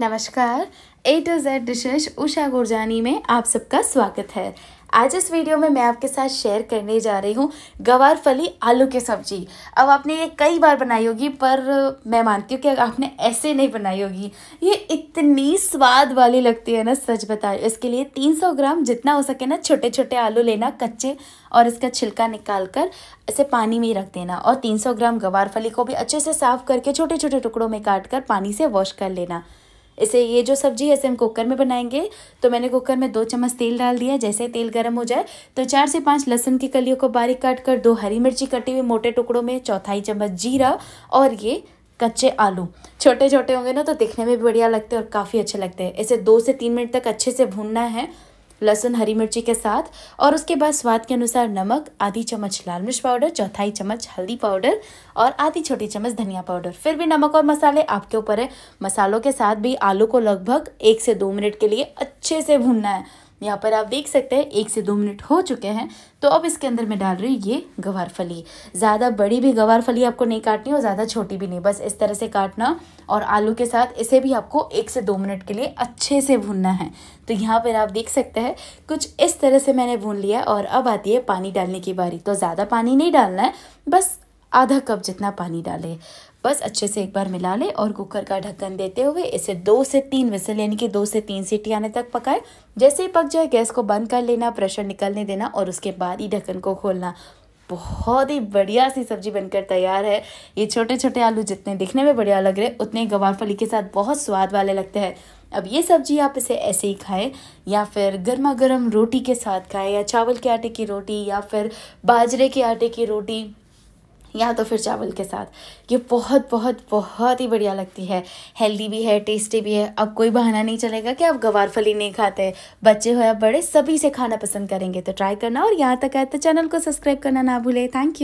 नमस्कार A to Z dishes Usha Gurjani में आप सबका स्वागत है आज इस वीडियो में मैं आपके साथ शेयर करने जा रही हूँ गवार फली आलू की सब्जी अब आपने ये कई बार बनाई होगी पर मैं मानती हूँ कि आपने ऐसे नहीं बनाई होगी ये इतनी स्वाद वाली लगती है ना सच बताए इसके लिए 300 ग्राम जितना हो सके ना छोटे छोटे आलू लेना कच्चे और इसका छिलका निकाल कर इसे पानी में ही रख देना और तीन ग्राम गवार फली को भी अच्छे से साफ़ करके छोटे छोटे टुकड़ों में काट कर पानी से वॉश कर लेना इसे ये जो सब्जी है इसे हम कुकर में बनाएंगे तो मैंने कुकर में दो चम्मच तेल डाल दिया जैसे तेल गर्म हो जाए तो चार से पाँच लहसुन की कलियों को बारीक काट कर दो हरी मिर्ची कटी हुई मोटे टुकड़ों में चौथाई चम्मच जीरा और ये कच्चे आलू छोटे छोटे होंगे ना तो दिखने में भी बढ़िया लगते हैं और काफ़ी अच्छे लगते हैं इसे दो से तीन मिनट तक अच्छे से भूनना है लहसुन हरी मिर्ची के साथ और उसके बाद स्वाद के अनुसार नमक आधी चम्मच लाल मिर्च पाउडर चौथाई चम्मच हल्दी पाउडर और आधी छोटी चम्मच धनिया पाउडर फिर भी नमक और मसाले आपके ऊपर है मसालों के साथ भी आलू को लगभग एक से दो मिनट के लिए अच्छे से भूनना है यहाँ पर आप देख सकते हैं एक से दो मिनट हो चुके हैं तो अब इसके अंदर मैं डाल रही हूँ ये गवार फली ज़्यादा बड़ी भी गवार फली आपको नहीं काटनी और ज़्यादा छोटी भी नहीं बस इस तरह से काटना और आलू के साथ इसे भी आपको एक से दो मिनट के लिए अच्छे से भूनना है तो यहाँ पर आप देख सकते हैं कुछ इस तरह से मैंने भून लिया और अब आती है पानी डालने की बारी तो ज़्यादा पानी नहीं डालना है बस आधा कप जितना पानी डाले बस अच्छे से एक बार मिला लें और कुकर का ढक्कन देते हुए इसे दो से तीन विसल यानी कि दो से तीन सीटी आने तक पकाए जैसे ही पक जाए गैस को बंद कर लेना प्रेशर निकलने देना और उसके बाद ही ढक्कन को खोलना बहुत ही बढ़िया सी सब्जी बनकर तैयार है ये छोटे छोटे आलू जितने दिखने में बढ़िया लग रहे उतने गवार फली के साथ बहुत स्वाद वाले लगते हैं अब ये सब्जी आप इसे ऐसे ही खाएं या फिर गर्मा गर्म रोटी के साथ खाएं या चावल के आटे की रोटी या फिर बाजरे के आटे की रोटी या तो फिर चावल के साथ ये बहुत बहुत बहुत ही बढ़िया लगती है हेल्दी भी है टेस्टी भी है अब कोई बहाना नहीं चलेगा कि आप गवार फली नहीं खाते बच्चे हो या बड़े सभी से खाना पसंद करेंगे तो ट्राई करना और यहाँ तक आए तो चैनल को सब्सक्राइब करना ना भूलें थैंक यू